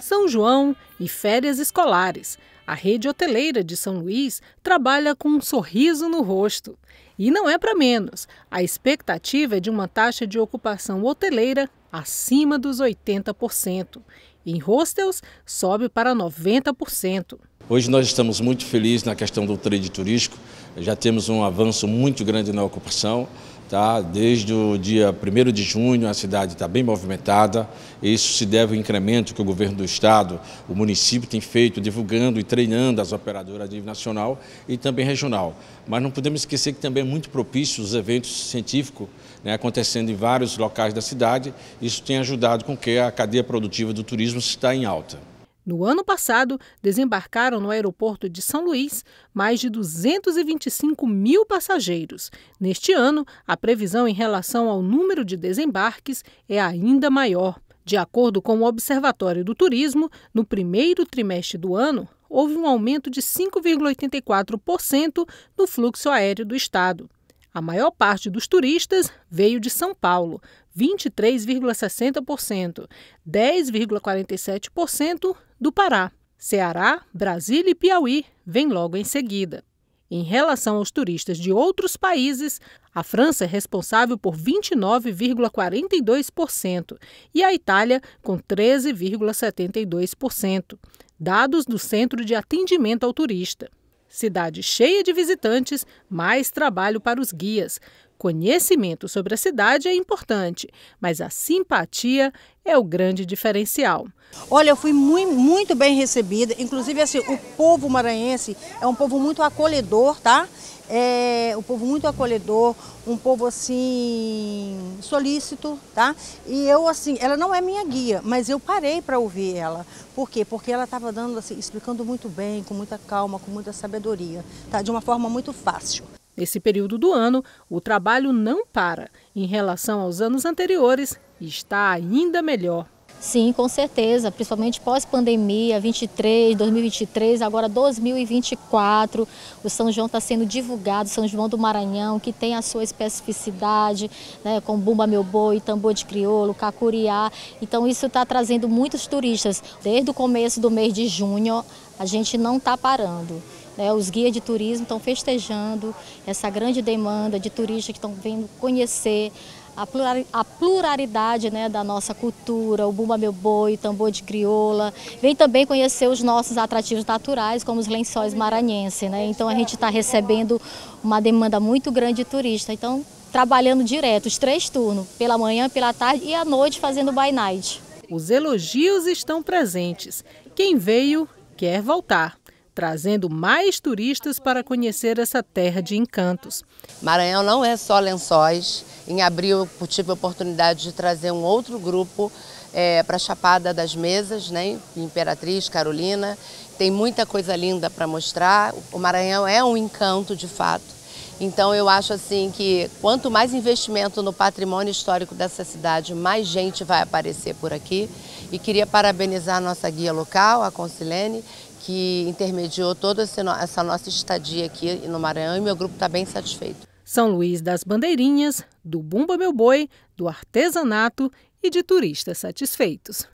São João e férias escolares. A rede hoteleira de São Luís trabalha com um sorriso no rosto. E não é para menos. A expectativa é de uma taxa de ocupação hoteleira acima dos 80%. Em hostels, sobe para 90%. Hoje nós estamos muito felizes na questão do trade turístico, já temos um avanço muito grande na ocupação. Tá? Desde o dia 1 de junho, a cidade está bem movimentada. Isso se deve ao incremento que o governo do estado, o município tem feito, divulgando e treinando as operadoras a nível nacional e também regional. Mas não podemos esquecer que também é muito propício os eventos científicos né, acontecendo em vários locais da cidade. Isso tem ajudado com que a cadeia produtiva do turismo está em alta. No ano passado, desembarcaram no aeroporto de São Luís mais de 225 mil passageiros. Neste ano, a previsão em relação ao número de desembarques é ainda maior. De acordo com o Observatório do Turismo, no primeiro trimestre do ano, houve um aumento de 5,84% no fluxo aéreo do estado. A maior parte dos turistas veio de São Paulo, 23,60%, 10,47% do Pará. Ceará, Brasília e Piauí vêm logo em seguida. Em relação aos turistas de outros países, a França é responsável por 29,42% e a Itália com 13,72%, dados do Centro de Atendimento ao Turista. Cidade cheia de visitantes, mais trabalho para os guias conhecimento sobre a cidade é importante, mas a simpatia é o grande diferencial. Olha, eu fui muito, muito bem recebida, inclusive assim, o povo maranhense é um povo muito acolhedor, tá? É um povo muito acolhedor, um povo assim solícito, tá? E eu assim, ela não é minha guia, mas eu parei para ouvir ela. Por quê? Porque ela estava dando assim, explicando muito bem, com muita calma, com muita sabedoria, tá? De uma forma muito fácil. Nesse período do ano, o trabalho não para. Em relação aos anos anteriores, está ainda melhor. Sim, com certeza, principalmente pós-pandemia, 23, 2023, agora 2024, o São João está sendo divulgado, São João do Maranhão, que tem a sua especificidade, né, com Bumba Meu Boi, Tambor de Crioulo, Cacuriá, então isso está trazendo muitos turistas. Desde o começo do mês de junho, a gente não está parando. Né, os guias de turismo estão festejando essa grande demanda de turistas que estão vindo conhecer a pluralidade né, da nossa cultura, o bumba meu boi, tambor de crioula. Vem também conhecer os nossos atrativos naturais, como os lençóis maranhenses. Né? Então a gente está recebendo uma demanda muito grande de turista. Então trabalhando direto, os três turnos, pela manhã, pela tarde e à noite fazendo by night. Os elogios estão presentes. Quem veio quer voltar trazendo mais turistas para conhecer essa terra de encantos. Maranhão não é só lençóis. Em abril eu tive a oportunidade de trazer um outro grupo é, para a Chapada das Mesas, né? Imperatriz, Carolina. Tem muita coisa linda para mostrar. O Maranhão é um encanto de fato. Então eu acho assim que quanto mais investimento no patrimônio histórico dessa cidade, mais gente vai aparecer por aqui. E queria parabenizar a nossa guia local, a Consilene, que intermediou toda essa nossa estadia aqui no Maranhão e meu grupo está bem satisfeito. São Luís das Bandeirinhas, do Bumba Meu Boi, do artesanato e de turistas satisfeitos.